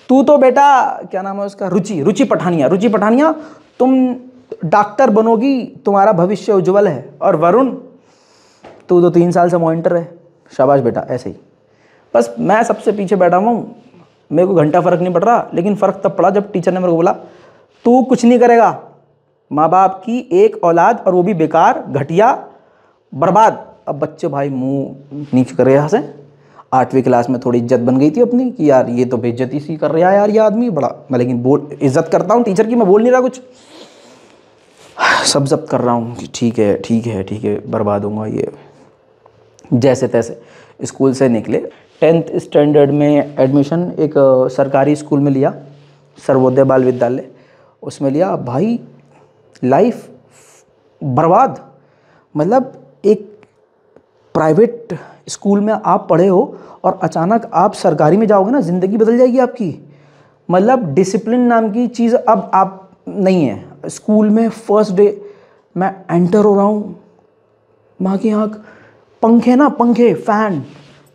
तू तो बेटा क्या नाम है उसका रुचि रुचि पठानिया रुचि पठानिया तुम डॉक्टर बनोगी तुम्हारा भविष्य उज्जवल है और वरुण तू तो तीन साल से मॉनिटर है शाबाश बेटा ऐसे ही बस मैं सबसे पीछे बैठा हुआ हूँ मेरे को घंटा फ़र्क नहीं पड़ रहा लेकिन फ़र्क तब पड़ा जब टीचर ने मेरे को बोला तू कुछ नहीं करेगा माँ बाप की एक औलाद और वो भी बेकार घटिया बर्बाद अब बच्चे भाई मुंह नीचे कर रहे यहाँ से आठवीं क्लास में थोड़ी इज्जत बन गई थी अपनी कि यार ये तो बेइज्जती सी कर रहा है यार ये आदमी बड़ा मैं लेकिन बोल इज्जत करता हूँ टीचर की मैं बोल नहीं रहा कुछ सब जब्त कर रहा हूँ कि ठीक है ठीक है ठीक है बर्बाद होगा ये जैसे तैसे स्कूल से निकले टेंथ स्टैंडर्ड में एडमिशन एक सरकारी स्कूल में लिया सर्वोदय बाल विद्यालय उसमें लिया भाई लाइफ बर्बाद मतलब एक प्राइवेट स्कूल में आप पढ़े हो और अचानक आप सरकारी में जाओगे ना ज़िंदगी बदल जाएगी आपकी मतलब डिसिप्लिन नाम की चीज़ अब आप नहीं है स्कूल में फर्स्ट डे मैं एंटर हो रहा हूँ माँ की आँख पंखे ना पंखे फैन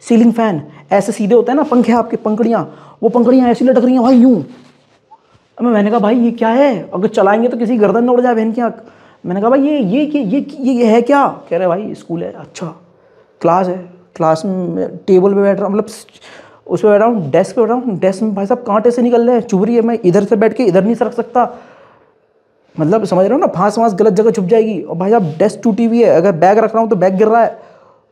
सीलिंग फैन ऐसे सीधे होते हैं ना पंखे आपके पंखड़ियाँ वो पंखड़ियाँ ऐसी लटक रही हैं भाई यूँ अब मैंने कहा भाई ये क्या है अगर चलाएंगे तो किसी गर्दन में उड़ जाए बहन की आँख मैंने कहा भाई ये ये ये ये, ये, है क्या कह रहे भाई स्कूल है अच्छा क्लास है क्लास में टेबल पे बैठ रहा हूँ मतलब उस पर बैठा हूँ डेस्क पे बैठा हूँ डेस्क में भाई साहब कांटे से निकल रहे हैं चुभरी है मैं इधर से बैठ के इधर नहीं सरक सकता मतलब समझ रहे हो ना फांस वाँस गलत जगह छुप जाएगी और भाई साहब डेस्क टूटी हुई है अगर बैग रख रहा हूँ तो बैग गिर रहा है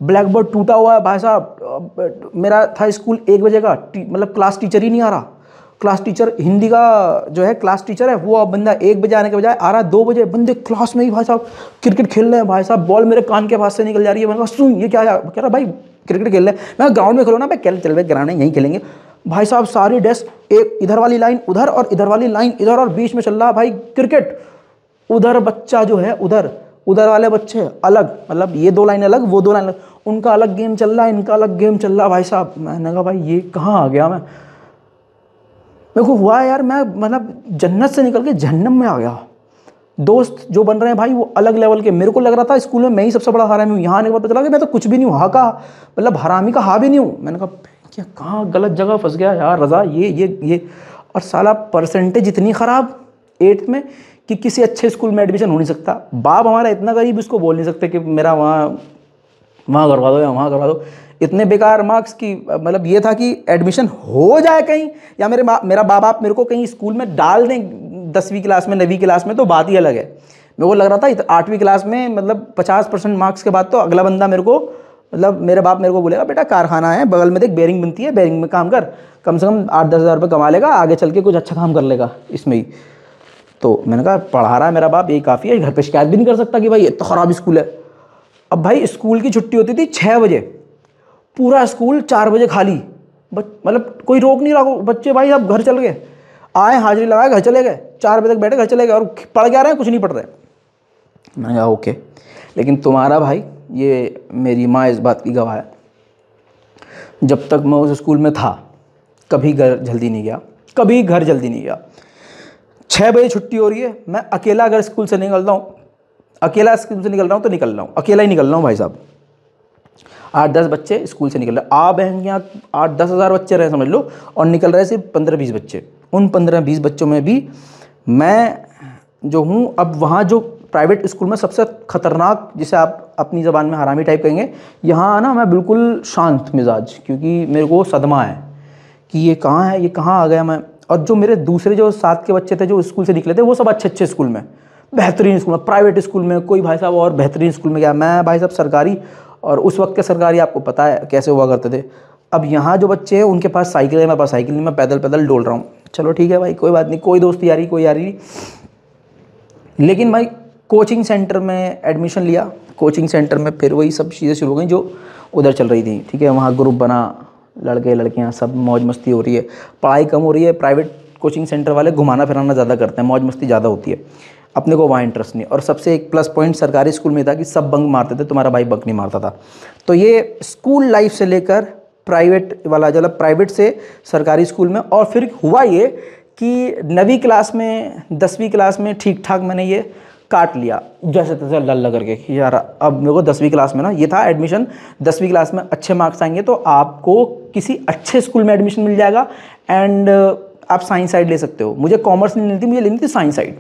ब्लैक बोर्ड टूटा हुआ है भाई साहब मेरा था स्कूल एक बजे का मतलब क्लास टीचर ही नहीं आ रहा क्लास टीचर हिंदी का जो है क्लास टीचर है वो अब बंदा एक बजे आने के बजाय आ रहा है दो बजे बंदे क्लास में ही भाई साहब क्रिकेट खेल रहे हैं भाई साहब बॉल मेरे कान के पास से निकल जा रही है मैंने कहा सुन ये क्या कह रहा भाई क्रिकेट खेल रहे हैं मैं ग्राउंड में खेलो ना भाई खेल चल भाई ग्राउंड है यहीं खेलेंगे भाई साहब सारी डेस्क एक इधर वाली लाइन उधर और इधर वाली लाइन इधर और बीच में चल रहा भाई क्रिकेट उधर बच्चा जो है उधर उधर वाले बच्चे अलग मतलब ये दो लाइन अलग वो दो लाइन अलग उनका अलग गेम चल रहा है इनका अलग गेम चल रहा है भाई साहब मैंने कहा भाई ये कहाँ आ गया मैं मेरे को हुआ यार मैं मतलब जन्नत से निकल के जहन्नम में आ गया दोस्त जो बन रहे हैं भाई वो अलग लेवल के मेरे को लग रहा था स्कूल में मैं ही सबसे बड़ा हरामी हूँ यहाँ आने के बाद पता चला कि मैं तो कुछ भी नहीं हूँ हाँ का मतलब हरामी का हा भी नहीं हूँ मैंने कहा क्या कहाँ गलत जगह फंस गया यार रज़ा ये ये ये और साला परसेंटेज इतनी ख़राब एट्थ में कि किसी अच्छे स्कूल में एडमिशन हो नहीं सकता बाप हमारा इतना गरीब इसको बोल नहीं सकते कि मेरा वहाँ वहाँ करवा दो या वहाँ करवा दो इतने बेकार मार्क्स की मतलब ये था कि एडमिशन हो जाए कहीं या मेरे बा, मेरा बाप आप मेरे को कहीं स्कूल में डाल दें दसवीं क्लास में नवीं क्लास में तो बात ही अलग है मेरे को लग रहा था आठवीं क्लास में मतलब पचास परसेंट मार्क्स के बाद तो अगला बंदा मेरे को मतलब मेरे बाप मेरे को बोलेगा बेटा कारखाना है बगल में देख बेरिंग बनती है बेरिंग में काम कर कम से कम आठ दस हज़ार रुपये कमा लेगा आगे चल के कुछ अच्छा काम कर लेगा इसमें ही तो मैंने कहा पढ़ा रहा है मेरा बाप यही काफ़ी है घर पे शिकायत भी नहीं कर सकता कि भाई ये तो ख़राब स्कूल है अब भाई स्कूल की छुट्टी होती थी छः बजे पूरा स्कूल चार बजे खाली मतलब कोई रोक नहीं रहा बच्चे भाई अब घर चल गए आए हाजिरी लगाए घर चले गए चार बजे तक बैठे घर चले गए और पढ़ क्या रहे हैं कुछ नहीं पढ़ रहे मैंने कहा ओके लेकिन तुम्हारा भाई ये मेरी माँ इस बात की गवाह है जब तक मैं उस स्कूल में था कभी घर जल्दी नहीं गया कभी घर जल्दी नहीं गया छः बजे छुट्टी हो रही है मैं अकेला अगर स्कूल से निकलता हूँ अकेला स्कूल से निकल रहा हूँ तो निकल रहा हूँ अकेला ही निकल रहा हूँ भाई साहब आठ दस बच्चे स्कूल से निकल रहे आप हैं यहाँ आठ दस हज़ार बच्चे रहे समझ लो और निकल रहे सिर्फ पंद्रह बीस बच्चे उन पंद्रह बीस बच्चों में भी मैं जो हूँ अब वहाँ जो प्राइवेट स्कूल में सबसे ख़तरनाक जिसे आप अपनी ज़बान में हरामी टाइप कहेंगे यहाँ आना मैं बिल्कुल शांत मिजाज क्योंकि मेरे को सदमा है कि ये कहाँ है ये कहाँ आ गया मैं और जो मेरे दूसरे जो साथ के बच्चे थे जो स्कूल से निकले थे वो सब अच्छे अच्छे स्कूल में बेहतरीन स्कूल में प्राइवेट स्कूल में कोई भाई साहब और बेहतरीन स्कूल में गया मैं भाई साहब सरकारी और उस वक्त के सरकारी आपको पता है कैसे हुआ करते थे अब यहाँ जो बच्चे हैं उनके पास साइकिल है मेरे पास साइकिल नहीं मैं पैदल पैदल डोल रहा हूँ चलो ठीक है भाई कोई बात नहीं कोई दोस्त यारी कोई यारी नहीं लेकिन भाई कोचिंग सेंटर में एडमिशन लिया कोचिंग सेंटर में फिर वही सब चीज़ें शुरू हो गई जो उधर चल रही थी ठीक है वहाँ ग्रुप बना लड़के लड़कियाँ सब मौज मस्ती हो रही है पढ़ाई कम हो रही है प्राइवेट कोचिंग सेंटर वाले घुमाना फिराना ज़्यादा करते हैं मौज मस्ती ज़्यादा होती है अपने को वहाँ इंटरेस्ट नहीं और सबसे एक प्लस पॉइंट सरकारी स्कूल में था कि सब बंक मारते थे तुम्हारा भाई बंक नहीं मारता था तो ये स्कूल लाइफ से लेकर प्राइवेट वाला जला मतलब प्राइवेट से सरकारी स्कूल में और फिर हुआ ये कि नवी क्लास में दसवीं क्लास में ठीक ठाक मैंने ये काट लिया जैसे तैसे लगर करके यार अब मेरे को दसवीं क्लास में ना ये था एडमिशन दसवीं क्लास में अच्छे मार्क्स आएंगे तो आपको किसी अच्छे स्कूल में एडमिशन मिल जाएगा एंड आप साइंस साइड ले सकते हो मुझे कॉमर्स नहीं लेनी थी मुझे लेनी थी साइंस साइड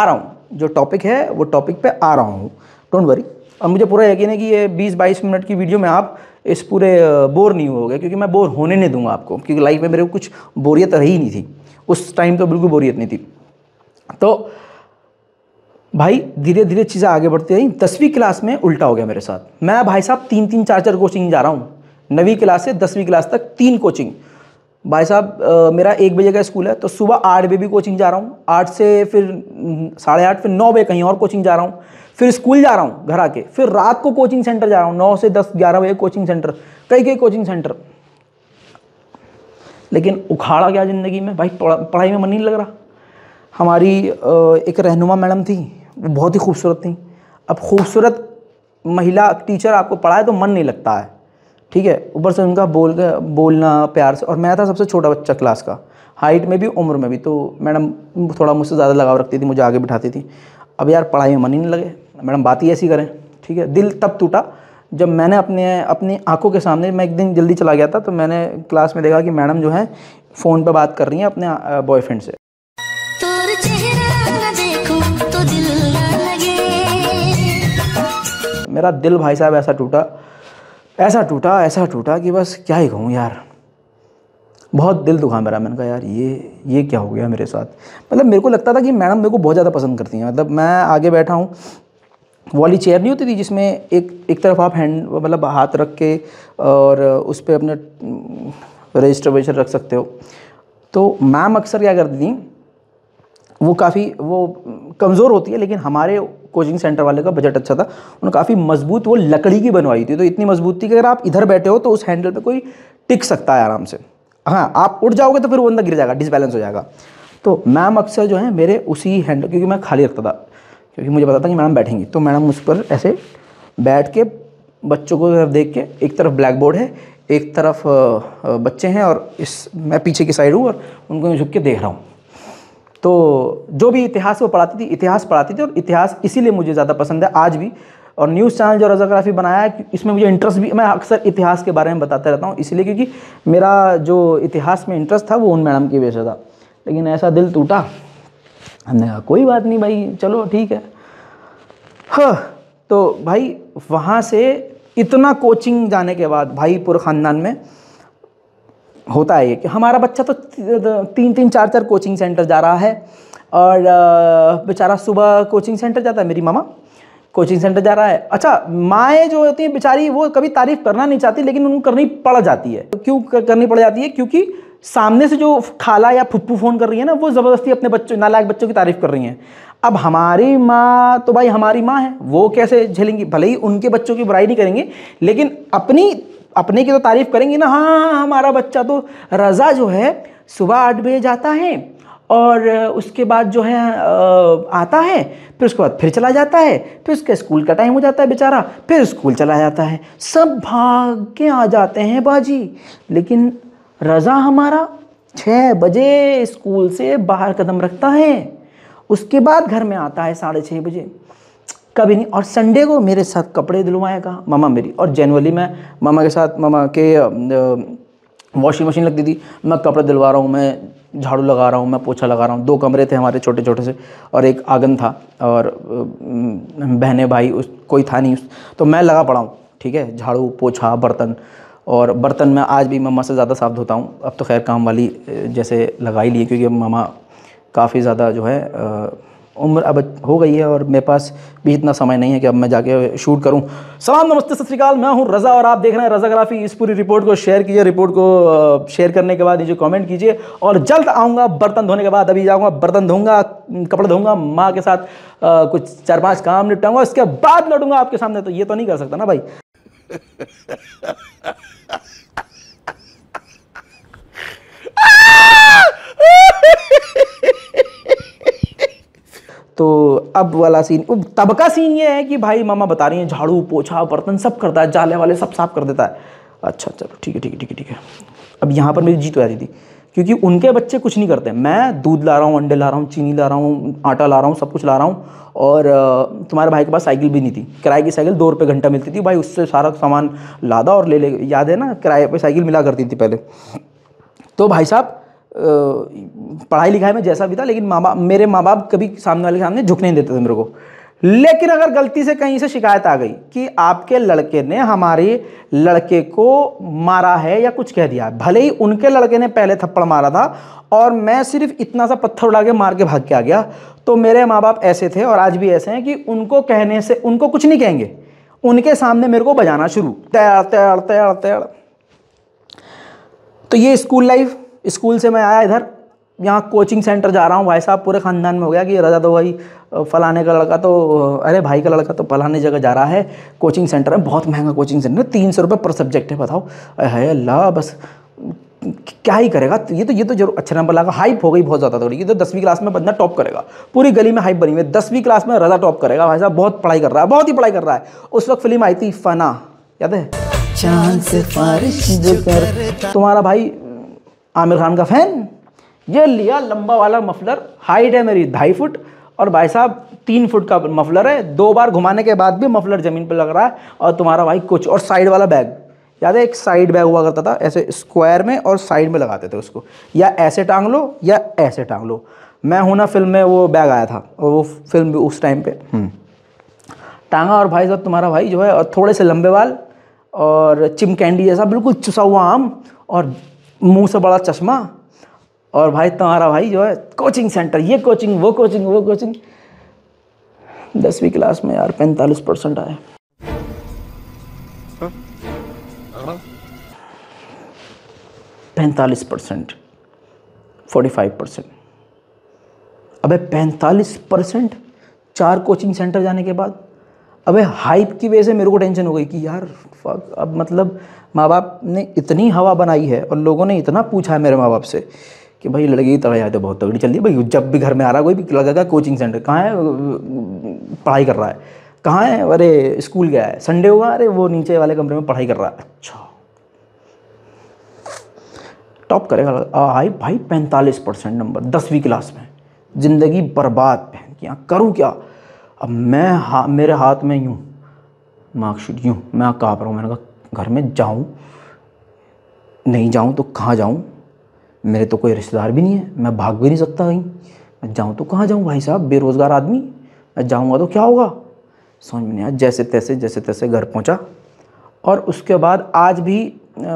आ रहा हूँ जो टॉपिक है वो टॉपिक पर आ रहा हूँ डोंट वरी अब मुझे पूरा यकीन है कि ये बीस बाईस मिनट की वीडियो में आप इस पूरे बोर नहीं गए क्योंकि मैं बोर होने नहीं दूंगा आपको क्योंकि लाइफ में मेरे को कुछ बोरियत रही नहीं थी उस टाइम तो बिल्कुल बोरियत नहीं थी तो भाई धीरे धीरे चीज़ें आगे बढ़ती रही दसवीं क्लास में उल्टा हो गया मेरे साथ मैं भाई साहब तीन तीन चार चार कोचिंग जा रहा हूँ नवीं क्लास से दसवीं क्लास तक तीन कोचिंग भाई साहब मेरा एक बजे का स्कूल है तो सुबह आठ बजे भी कोचिंग जा रहा हूँ आठ से फिर साढ़े आठ फिर नौ बजे कहीं और कोचिंग जा रहा हूँ फिर स्कूल जा रहा हूँ घर आके फिर रात को कोचिंग सेंटर जा रहा हूँ नौ से दस ग्यारह बजे कोचिंग सेंटर कई कई कोचिंग सेंटर लेकिन उखाड़ा गया ज़िंदगी में भाई पढ़ाई में मन नहीं लग रहा हमारी एक रहनुमा मैडम थी वो बहुत ही खूबसूरत थी अब खूबसूरत महिला टीचर आपको पढ़ाए तो मन नहीं लगता है ठीक है ऊपर से उनका बोल बोलना प्यार से और मैं था सबसे छोटा बच्चा क्लास का हाइट में भी उम्र में भी तो मैडम थोड़ा मुझसे ज़्यादा लगाव रखती थी मुझे आगे बिठाती थी अब यार पढ़ाई में मन ही नहीं लगे मैडम बात ही ऐसी करें ठीक है दिल तब टूटा जब मैंने अपने अपनी आंखों के सामने मैं एक दिन जल्दी चला गया था तो मैंने क्लास में देखा कि मैडम जो है फ़ोन पर बात कर रही हैं अपने बॉयफ्रेंड से मेरा दिल भाई साहब ऐसा टूटा ऐसा टूटा ऐसा टूटा कि बस क्या ही कहूँ यार बहुत दिल दुखा मेरा मैंने कहा यार ये ये क्या हो गया मेरे साथ मतलब मेरे को लगता था कि मैडम मेरे को बहुत ज़्यादा पसंद करती हैं मतलब मैं आगे बैठा हूँ वाली चेयर नहीं होती थी जिसमें एक एक तरफ आप हैंड मतलब हाथ रख के और उस पर अपने रजिस्टर वजिस्टर रख सकते हो तो मैम अक्सर क्या करती थी वो काफ़ी वो कमज़ोर होती है लेकिन हमारे कोचिंग सेंटर वाले का बजट अच्छा था उन्होंने काफ़ी मजबूत वो लकड़ी की बनवाई थी तो इतनी मजबूत थी कि अगर आप इधर बैठे हो तो उस हैंडल पर कोई टिक सकता है आराम से हाँ आप उठ जाओगे तो फिर वो अंदर गिर जाएगा डिसबैलेंस हो जाएगा तो मैम अक्सर जो है मेरे उसी हैंडल क्योंकि मैं खाली रखता था क्योंकि मुझे पता था कि मैडम बैठेंगी तो मैडम उस पर ऐसे बैठ के बच्चों को तरफ देख के एक तरफ ब्लैक बोर्ड है एक तरफ बच्चे हैं और इस मैं पीछे की साइड हूँ और उनको झुक के देख रहा हूँ तो जो भी इतिहास वो पढ़ाती थी इतिहास पढ़ाती थी और इतिहास इसीलिए मुझे ज़्यादा पसंद है आज भी और न्यूज़ चैनल जो रजोग्राफी बनाया है इसमें मुझे इंटरेस्ट भी मैं अक्सर इतिहास के बारे में बताता रहता हूँ इसलिए क्योंकि मेरा जो इतिहास में इंटरेस्ट था वो उन मैडम की वजह से था लेकिन ऐसा दिल टूटा हमने कहा कोई बात नहीं भाई चलो ठीक है हाँ तो भाई वहाँ से इतना कोचिंग जाने के बाद भाईपुर ख़ानदान में होता है ये कि हमारा बच्चा तो तीन तीन चार चार कोचिंग सेंटर जा रहा है और बेचारा सुबह कोचिंग सेंटर जाता है मेरी मामा कोचिंग सेंटर जा रहा है अच्छा माएँ जो होती हैं बेचारी वो कभी तारीफ करना नहीं चाहती लेकिन उनको करनी पड़ जाती है क्यों करनी पड़ जाती है क्योंकि सामने से जो खाला या फुप्पू फ़ोन कर रही है ना वो ज़बरदस्ती अपने बच्चों नालायक बच्चों की तारीफ कर रही हैं अब हमारी माँ तो भाई हमारी माँ है वो कैसे झेलेंगी भले ही उनके बच्चों की बुराई नहीं करेंगे लेकिन अपनी अपने की तो तारीफ़ करेंगे ना हाँ, हाँ हमारा बच्चा तो रज़ा जो है सुबह आठ बजे जाता है और उसके बाद जो है आता है फिर उसके बाद फिर चला जाता है फिर उसके स्कूल का टाइम हो जाता है बेचारा फिर स्कूल चला जाता है सब भाग के आ जाते हैं बाजी लेकिन रज़ा हमारा छः बजे स्कूल से बाहर कदम रखता है उसके बाद घर में आता है साढ़े छः बजे कभी नहीं और संडे को मेरे साथ कपड़े धुलवाएगा मामा मेरी और जनवली मैं मामा के साथ मामा के वॉशिंग मशीन लगती थी मैं कपड़े दिलवा रहा हूँ मैं झाड़ू लगा रहा हूँ मैं पोछा लगा रहा हूँ दो कमरे थे हमारे छोटे छोटे से और एक आंगन था और बहने भाई उस कोई था नहीं उस तो मैं लगा पड़ा हूँ ठीक है झाड़ू पोछा बर्तन और बर्तन मैं आज भी मम्मा से ज़्यादा साफ धोता हूँ अब तो खैर काम वाली जैसे लगा ही लिए क्योंकि मामा काफ़ी ज़्यादा जो है आ, उम्र अब हो गई है और मेरे पास भी इतना समय नहीं है कि अब मैं जाके शूट करूं सलाम नमस्ते सत श्रीकाल मैं हूं रज़ा और आप देख रहे हैं रज़ा ग्राफी इस पूरी रिपोर्ट को शेयर कीजिए रिपोर्ट को शेयर करने के बाद जो कमेंट कीजिए और जल्द आऊँगा बर्तन धोने के बाद अभी जाऊँगा बर्तन धोऊँगा कपड़े धोंगा माँ के साथ आ, कुछ चार पाँच काम निपटाऊंगा उसके बाद लड़ूंगा आपके सामने तो ये तो नहीं कर सकता ना भाई तो अब वाला सीन तबका सीन ये है कि भाई मामा बता रही हैं झाड़ू पोछा बर्तन सब करता है जाले वाले सब साफ कर देता है अच्छा चलो अच्छा, ठीक है ठीक है ठीक है ठीक है अब यहाँ पर मेरी जीत हो जाती थी क्योंकि उनके बच्चे कुछ नहीं करते मैं दूध ला रहा हूँ अंडे ला रहा हूँ चीनी ला रहा हूँ आटा ला रहा हूँ सब कुछ ला रहा हूँ और तुम्हारे भाई के पास साइकिल भी नहीं थी किराए की साइकिल दो रुपये घंटा मिलती थी भाई उससे सारा सामान लादा और ले ले याद है ना किराए पर साइकिल मिला करती थी पहले तो भाई साहब पढ़ाई लिखाई में जैसा भी था लेकिन माँ बाप मेरे माँ बाप कभी सामने वाले के सामने झुक नहीं देते थे मेरे को लेकिन अगर गलती से कहीं से शिकायत आ गई कि आपके लड़के ने हमारे लड़के को मारा है या कुछ कह दिया भले ही उनके लड़के ने पहले थप्पड़ मारा था और मैं सिर्फ इतना सा पत्थर उड़ा के मार के भाग के आ गया तो मेरे माँ बाप ऐसे थे और आज भी ऐसे हैं कि उनको कहने से उनको कुछ नहीं कहेंगे उनके सामने मेरे को बजाना शुरू तैर तैर तैर तैर तो ये स्कूल लाइफ स्कूल से मैं आया इधर यहाँ कोचिंग सेंटर जा रहा हूँ भाई साहब पूरे ख़ानदान में हो गया कि रजा तो भाई फलाने का लड़का तो अरे भाई का लड़का तो फलाने जगह जा रहा है कोचिंग सेंटर में बहुत महंगा कोचिंग सेंटर है तीन सौ रुपये पर सब्जेक्ट है बताओ अरे अल्लाह बस क्या ही करेगा ये तो ये तो जरूर अच्छा नंबर लगा हाइप हो गई बहुत ज़्यादा थोड़ी ये तो दसवीं क्लास में बंदा टॉप करेगा पूरी गली में हाइप बनी हुई है दसवीं क्लास में रजा टॉप करेगा भाई साहब बहुत पढ़ाई कर रहा है बहुत ही पढ़ाई कर रहा है उस वक्त फिल्म आई थी फना याद है तुम्हारा भाई आमिर खान का फ़ैन ये लिया लंबा वाला मफलर हाइट है मेरी ढाई फुट और भाई साहब तीन फुट का मफलर है दो बार घुमाने के बाद भी मफलर ज़मीन पर लग रहा है और तुम्हारा भाई कुछ और साइड वाला बैग याद है एक साइड बैग हुआ करता था ऐसे स्क्वायर में और साइड में लगाते थे उसको या ऐसे टांग लो या ऐसे टांग लो मैं हूँ ना फिल्म में वो बैग आया था और वो फिल्म भी उस टाइम पे हम्म। टांगा और भाई साहब तुम्हारा भाई जो है और थोड़े से लंबे बाल और चिमकैंडी जैसा बिल्कुल चुसा हुआ आम और मुंह से बड़ा चश्मा और भाई तुम्हारा भाई जो है कोचिंग सेंटर ये कोचिंग वो कोचिंग वो कोचिंग दसवीं क्लास में यार पैंतालीस परसेंट आए हाँ? हाँ? पैंतालीस परसेंट फोर्टी फाइव परसेंट अबे पैंतालीस परसेंट चार कोचिंग सेंटर जाने के बाद अबे हाइप की वजह से मेरे को टेंशन हो गई कि यार फक अब मतलब माँ बाप ने इतनी हवा बनाई है और लोगों ने इतना पूछा है मेरे माँ बाप से कि भाई लड़की की आए तो बहुत तगड़ी चल रही है भाई जब भी घर में आ रहा कोई भी लगेगा कोचिंग सेंटर कहाँ है पढ़ाई कर रहा है कहाँ है अरे स्कूल गया है संडे होगा अरे वो नीचे वाले कमरे में पढ़ाई कर रहा है अच्छा टॉप करेगा आई भाई पैंतालीस परसेंट नंबर दसवीं क्लास में ज़िंदगी बर्बाद पहन क्या करूँ क्या अब मैं हा मेरे हाथ में यूँ मार्कशीट यूँ मैं कहाँ रहा हूँ मैंने कहा घर में जाऊँ नहीं जाऊँ तो कहाँ जाऊँ मेरे तो कोई रिश्तेदार भी नहीं है मैं भाग भी नहीं सकता कहीं मैं जाऊँ तो कहाँ जाऊँ भाई साहब बेरोज़गार आदमी मैं जाऊँगा तो क्या होगा समझ में नहीं आया जैसे तैसे जैसे तैसे घर पहुँचा और उसके बाद आज भी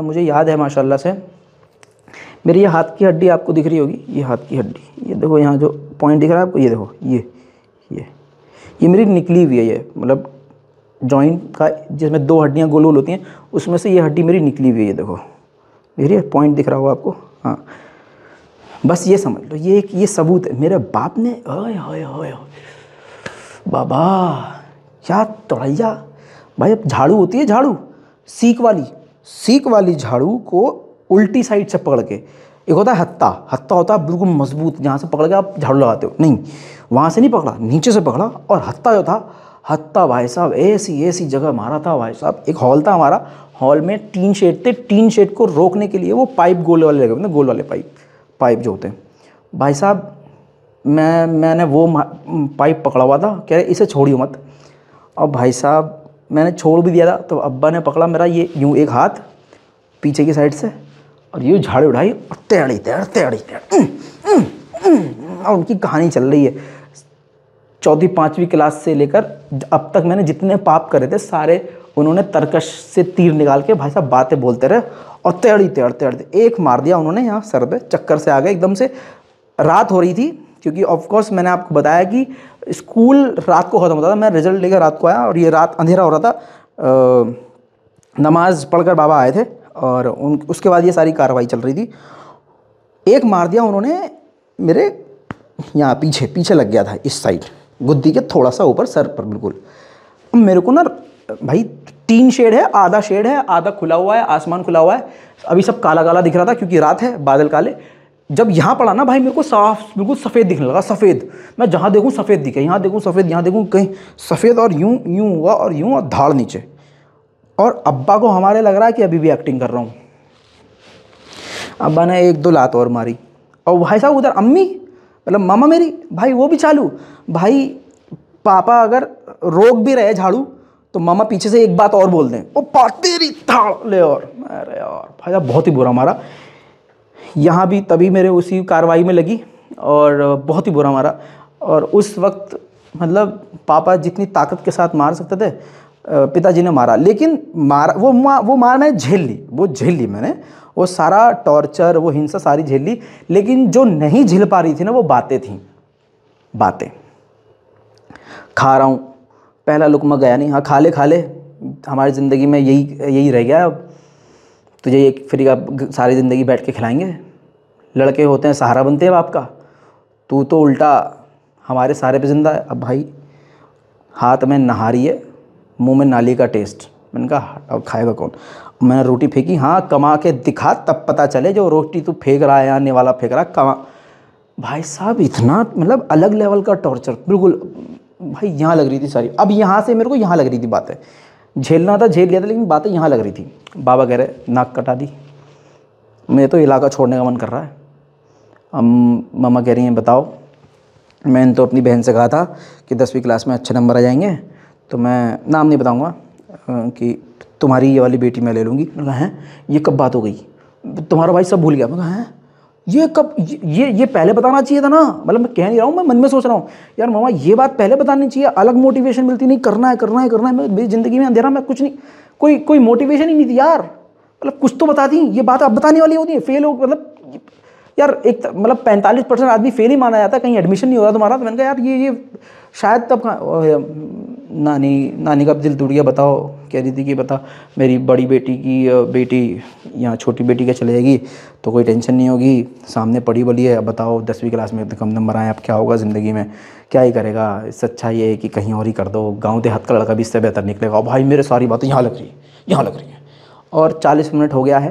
मुझे याद है माशाल्लाह से मेरी ये हाथ की हड्डी आपको दिख रही होगी ये हाथ की हड्डी ये देखो यहाँ जो पॉइंट दिख रहा है आपको ये देखो ये ये ये मेरी निकली हुई है ये मतलब जॉइंट का जिसमें दो हड्डियाँ गोल गोल होती हैं उसमें से ये हड्डी मेरी निकली हुई है ये देखो मेरी पॉइंट दिख रहा होगा आपको हाँ बस ये समझ लो ये ये सबूत है मेरे बाप ने ओए होए होए बाबा क्या तोड़ैया भाई अब झाड़ू होती है झाड़ू सीख वाली सीख वाली झाड़ू को उल्टी साइड से पकड़ के एक होता है हत्ता हत्ता होता है बिल्कुल मजबूत जहाँ से पकड़ के आप झाड़ू लगाते हो नहीं वहाँ से नहीं पकड़ा नीचे से पकड़ा और हत्ता जो था हत्ता भाई साहब ऐसी ऐसी जगह मारा था भाई साहब एक हॉल था हमारा हॉल में टीन शेड थे टीन शेड को रोकने के लिए वो पाइप गोल वाले लगे गोल वाले पाइप पाइप जो होते हैं भाई साहब मैं मैंने वो पाइप पकड़ा हुआ था कह रहे इसे छोड़ियो मत अब भाई साहब मैंने छोड़ भी दिया था तो अब्बा ने पकड़ा मेरा ये यूँ एक हाथ पीछे की साइड से और यूँ झाड़ी उड़ाई और तैड़ी तैर तैड़ी तैड़ और उनकी कहानी चल रही है चौथी पाँचवीं क्लास से लेकर अब तक मैंने जितने पाप करे थे सारे उन्होंने तर्कश से तीर निकाल के भाई साहब बातें बोलते रहे और तैड़ी तैड़ तैड़ते एक मार दिया उन्होंने यहाँ सर पे चक्कर से आ गए एकदम से रात हो रही थी क्योंकि ऑफकोर्स मैंने आपको बताया कि स्कूल रात को ख़त्म होता था मैं रिजल्ट लेकर रात को आया और ये रात अंधेरा हो रहा था आ, नमाज पढ़कर बाबा आए थे और उन उसके बाद ये सारी कार्रवाई चल रही थी एक मार दिया उन्होंने मेरे यहाँ पीछे पीछे लग गया था इस साइड गुद्दी के थोड़ा सा ऊपर सर पर बिल्कुल मेरे को ना भाई तीन शेड है आधा शेड है आधा खुला हुआ है आसमान खुला हुआ है अभी सब काला काला दिख रहा था क्योंकि रात है बादल काले जब यहाँ पड़ा ना भाई मेरे को साफ बिल्कुल सफ़ेद दिखने लगा सफ़ेद मैं जहाँ देखूँ सफ़ेद दिखे यहाँ देखूँ सफ़ेद यहाँ देखूँ कहीं सफ़ेद और यूँ यूँ हुआ और यूँ और धाड़ नीचे और अब्बा को हमारे लग रहा है कि अभी भी एक्टिंग कर रहा हूँ अब्बा ने एक दो लात और मारी और भाई साहब उधर अम्मी मतलब मामा मेरी भाई वो भी चालू भाई पापा अगर रोक भी रहे झाड़ू तो मामा पीछे से एक बात और बोल दें ओ पा तेरी थाड़ ले और अरे यार भाई साहब बहुत ही बुरा मारा यहाँ भी तभी मेरे उसी कार्रवाई में लगी और बहुत ही बुरा मारा और उस वक्त मतलब पापा जितनी ताकत के साथ मार सकते थे पिताजी ने मारा लेकिन मारा वो मा, वो मार मैंने झेल ली वो झेल ली मैंने वो सारा टॉर्चर वो हिंसा सारी झेल ली लेकिन जो नहीं झेल पा रही थी ना वो बातें थी बातें खा रहा हूँ पहला लुकमा गया नहीं हाँ खा ले खा ले हमारी ज़िंदगी में यही यही रह गया अब तुझे ये फ्री का सारी ज़िंदगी बैठ के खिलाएंगे लड़के होते हैं सहारा बनते हैं बाप का तू तो उल्टा हमारे सारे पे जिंदा है अब भाई हाथ में नहारी है मुंह में नाली का टेस्ट मैंने कहा अब खाएगा कौन मैंने रोटी फेंकी हाँ कमा के दिखा तब पता चले जो रोटी तू फेंक रहा है आने वाला फेंक रहा कमा भाई साहब इतना मतलब अलग लेवल का टॉर्चर बिल्कुल भाई यहाँ लग रही थी सारी अब यहाँ से मेरे को यहाँ लग रही थी बातें झेलना था झेल लिया था लेकिन बातें यहाँ लग रही थी बाबा कह रहे नाक कटा दी मेरे तो इलाका छोड़ने का मन कर रहा है अब मामा कह रही हैं बताओ मैंने तो अपनी बहन से कहा था कि दसवीं क्लास में अच्छे नंबर आ जाएंगे तो मैं नाम नहीं बताऊँगा कि तुम्हारी ये वाली बेटी मैं ले लूँगी मैंने कहा हैं ये कब बात हो गई तुम्हारा भाई सब भूल गया मैंने कहा हैं ये कब ये ये पहले बताना चाहिए था ना मतलब मैं कह नहीं रहा हूँ मैं मन में सोच रहा हूँ यार मामा ये बात पहले बतानी चाहिए अलग मोटिवेशन मिलती नहीं करना है करना है करना है मेरी ज़िंदगी में अंधेरा मैं कुछ नहीं कोई कोई मोटिवेशन ही नहीं थी यार मतलब कुछ तो बता दी ये बात आप बताने वाली होती है फेल हो मतलब यार एक मतलब पैंतालीस परसेंट आदमी फेल ही माना जाता है कहीं एडमिशन नहीं हो रहा तुम्हारा तो मैंने कहा यार ये ये शायद तब नानी नानी का दिल टूट गया बताओ कह रही थी कि बता मेरी बड़ी बेटी की बेटी या छोटी बेटी क्या चले जाएगी तो कोई टेंशन नहीं होगी सामने पढ़ी बली है बताओ दसवीं क्लास में कम नंबर आए अब क्या होगा ज़िंदगी में क्या ही करेगा इससे अच्छा ये है कि कहीं और ही कर दो गाँव देहात का लड़का भी इससे बेहतर निकलेगा और भाई मेरे सारी बातें यहाँ लग रही है यहाँ लग रही है और चालीस मिनट हो गया है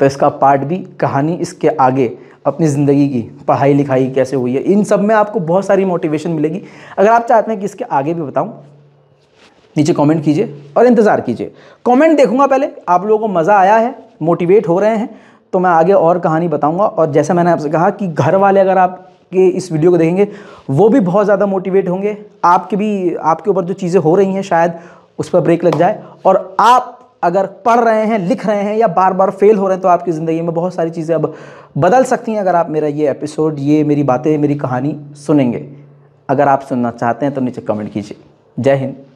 तो इसका पार्ट भी कहानी इसके आगे अपनी ज़िंदगी की पढ़ाई लिखाई कैसे हुई है इन सब में आपको बहुत सारी मोटिवेशन मिलेगी अगर आप चाहते हैं कि इसके आगे भी बताऊँ नीचे कमेंट कीजिए और इंतज़ार कीजिए कमेंट देखूंगा पहले आप लोगों को मज़ा आया है मोटिवेट हो रहे हैं तो मैं आगे और कहानी बताऊंगा और जैसे मैंने आपसे कहा कि घर वाले अगर आपके इस वीडियो को देखेंगे वो भी बहुत ज़्यादा मोटिवेट होंगे आपके भी आपके ऊपर जो चीज़ें हो रही हैं शायद उस पर ब्रेक लग जाए और आप अगर पढ़ रहे हैं लिख रहे हैं या बार बार फेल हो रहे हैं तो आपकी ज़िंदगी में बहुत सारी चीज़ें अब बदल सकती हैं अगर आप मेरा ये एपिसोड ये मेरी बातें मेरी कहानी सुनेंगे अगर आप सुनना चाहते हैं तो नीचे कमेंट कीजिए जय हिंद